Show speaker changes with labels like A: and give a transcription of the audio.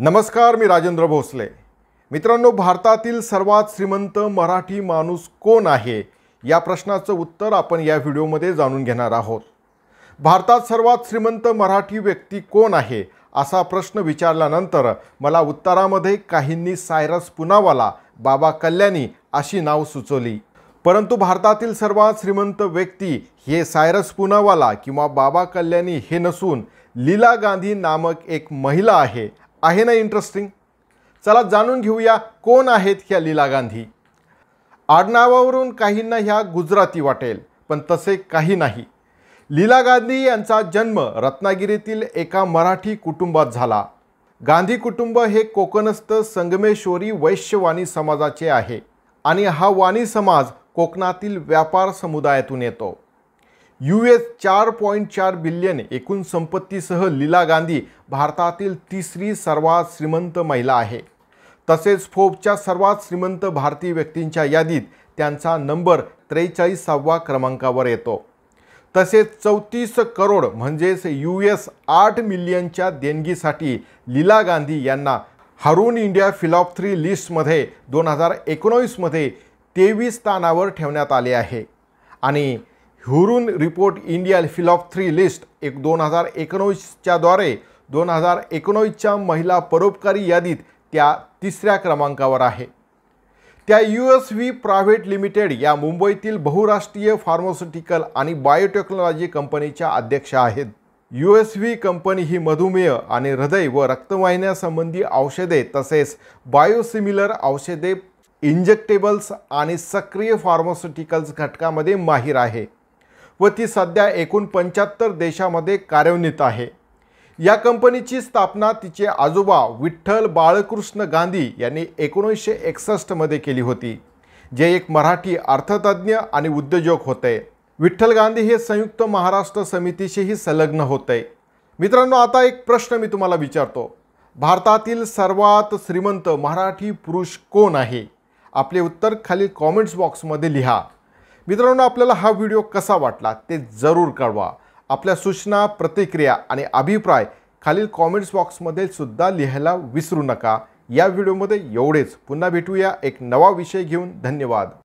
A: नमस्कार मी राजेंद्र भोसले मित्रांनो भारतातील सर्वात श्रीमंत मराठी माणूस कोण आहे या प्रश्नाचं उत्तर आपण या व्हिडिओमध्ये जाणून घेणार आहोत भारतात सर्वात श्रीमंत मराठी व्यक्ती कोण आहे असा प्रश्न विचारल्यानंतर मला उत्तरामध्ये काहींनी सायरस पुनावाला बाबा कल्याणी अशी नाव सुचवली परंतु भारतातील सर्वात श्रीमंत व्यक्ती हे सायरस पुनावाला किंवा बाबा कल्याणी हे नसून लीला गांधी नामक एक महिला आहे आहे ना इंटरेस्टिंग चला जाणून घेऊया कोण आहेत ह्या लीला गांधी आडनावावरून काहींना ह्या गुजराती वाटेल पण तसे काही नाही लीला गांधी यांचा जन्म रत्नागिरीतील एका मराठी कुटुंबात झाला गांधी कुटुंब हे कोकणस्थ संगमेश्वरी वैश्यवाणी समाजाचे आहे आणि हा वाणी समाज कोकणातील व्यापार समुदायातून येतो यू एस चार पॉईंट चार बिलियन एकूण संपत्तीसह लीला गांधी भारतातील तिसरी सर्वात श्रीमंत महिला आहे तसेच फोबच्या सर्वात श्रीमंत भारतीय व्यक्तींच्या यादीत त्यांचा नंबर त्रेचाळीसावा क्रमांकावर येतो तसेच चौतीस करोड म्हणजेच यू एस आठ मिलियनच्या देणगीसाठी लीला गांधी यांना हारून इंडिया फिलॉप थ्री लिस्टमध्ये दोन हजार एकोणावीसमध्ये तेवीस स्थानावर ठेवण्यात आले आहे आणि Hurun report India philanthropy list एक दोन हजार द्वारे दोन हजार एकोणवीसच्या महिला परोपकारी यादीत त्या तिसऱ्या क्रमांकावर आहे त्या U S V private limited या मुंबईतील बहुराष्ट्रीय फार्मास्युटिकल आणि बायोटेक्नॉलॉजी कंपनीच्या अध्यक्ष आहेत यू एस व्ही कंपनी ही मधुमेह आणि हृदय व रक्तवाहिन्यासंबंधी औषधे तसेच बायोसिमिलर औषधे इंजेक्टेबल्स आणि सक्रिय फार्मास्युटिकल्स घटकामध्ये माहीर आहे व ती सध्या एकूण पंच्याहत्तर देशामध्ये कार्यान्वित आहे या कंपनीची स्थापना तिचे आजोबा विठ्ठल बाळकृष्ण गांधी यांनी एकोणीसशे एकसष्टमध्ये केली होती जे एक मराठी अर्थतज्ज्ञ आणि उद्योजक होते विठ्ठल गांधी हे संयुक्त महाराष्ट्र समितीशीही संलग्न होते मित्रांनो आता एक प्रश्न मी तुम्हाला विचारतो भारतातील सर्वात श्रीमंत मराठी पुरुष कोण आहे आपले उत्तर खाली कॉमेंट्स बॉक्समध्ये लिहा मित्रांनो आपल्याला हा व्हिडिओ कसा वाटला ते जरूर कळवा आपल्या सूचना प्रतिक्रिया आणि अभिप्राय खालील कॉमेंट्स बॉक्समध्ये सुद्धा लिहायला विसरू नका या व्हिडिओमध्ये एवढेच पुन्हा भेटूया एक नवा विषय घेऊन धन्यवाद